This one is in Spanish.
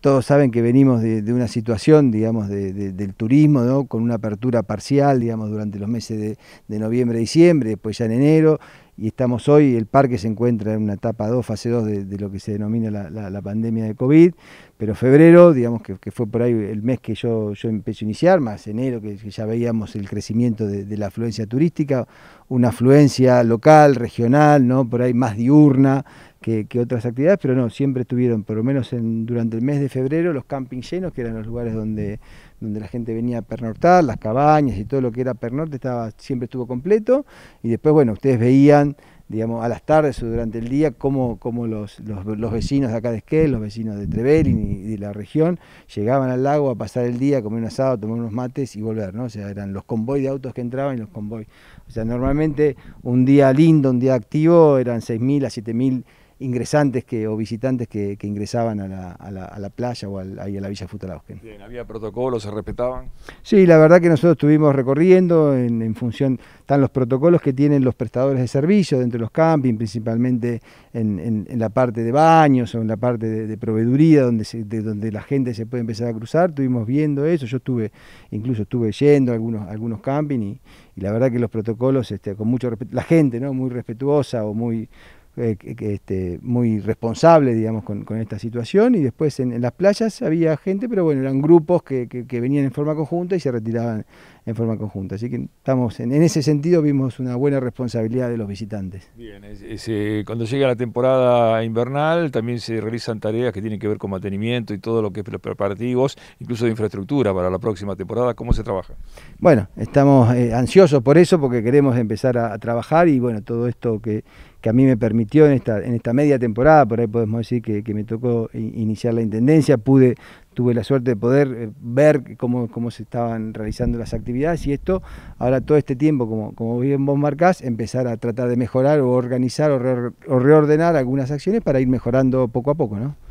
todos saben que venimos de, una situación, digamos, del turismo, con una apertura parcial, digamos, durante los meses de, noviembre, diciembre, después ya en enero, y estamos hoy, el parque se encuentra en una etapa 2, fase 2 de, lo que se denomina la, pandemia de COVID, pero febrero, digamos, que, fue por ahí el mes que yo, empecé a iniciar, más enero, que, ya veíamos el crecimiento de, la afluencia turística, una afluencia local, regional, ¿no? por ahí más diurna, que, otras actividades, pero no, siempre estuvieron, por lo menos en, durante el mes de febrero, los campings llenos, que eran los lugares donde, donde la gente venía a pernortar, las cabañas y todo lo que era pernorte estaba, siempre estuvo completo. Y después, bueno, ustedes veían, digamos, a las tardes o durante el día, cómo, cómo los, vecinos de acá de Esquel, los vecinos de Trevelin y de la región, llegaban al lago a pasar el día, a comer un asado, tomar unos mates y volver, ¿no? O sea, eran los convoy de autos que entraban y los convoy. O sea, normalmente un día lindo, un día activo, eran 6.000 a 7.000 ingresantes que, o visitantes que, ingresaban a la, a, la, playa o a la Villa Futalausken. ¿había protocolos? ¿Se respetaban? Sí, la verdad que nosotros estuvimos recorriendo en, función, están los protocolos que tienen los prestadores de servicios dentro de los campings, principalmente en, la parte de baños o en la parte de, proveeduría donde, se, de, donde la gente se puede empezar a cruzar, estuvimos viendo eso, yo estuve, incluso estuve yendo a algunos, algunos campings y, la verdad que los protocolos, este, con mucho respeto, la gente, ¿no? Muy respetuosa o muy eh, este, muy responsable, digamos, con, esta situación. Y después en, las playas había gente, pero bueno, eran grupos que, que venían en forma conjunta y se retiraban en forma conjunta. Así que estamos en, ese sentido vimos una buena responsabilidad de los visitantes. Bien, eh, cuando llega la temporada invernal también se realizan tareas que tienen que ver con mantenimiento y todo lo que es los preparativos, incluso de infraestructura para la próxima temporada. ¿Cómo se trabaja? Bueno, estamos eh, ansiosos por eso porque queremos empezar a, trabajar y bueno, todo esto que, a mí me permitió en esta, media temporada, por ahí podemos decir que, que me tocó iniciar la intendencia, pude tuve la suerte de poder eh, ver cómo, cómo se estaban realizando las actividades y esto, ahora todo este tiempo, como, como bien vos marcás, empezar a tratar de mejorar o organizar o, o reordenar algunas acciones para ir mejorando poco a poco, ¿no?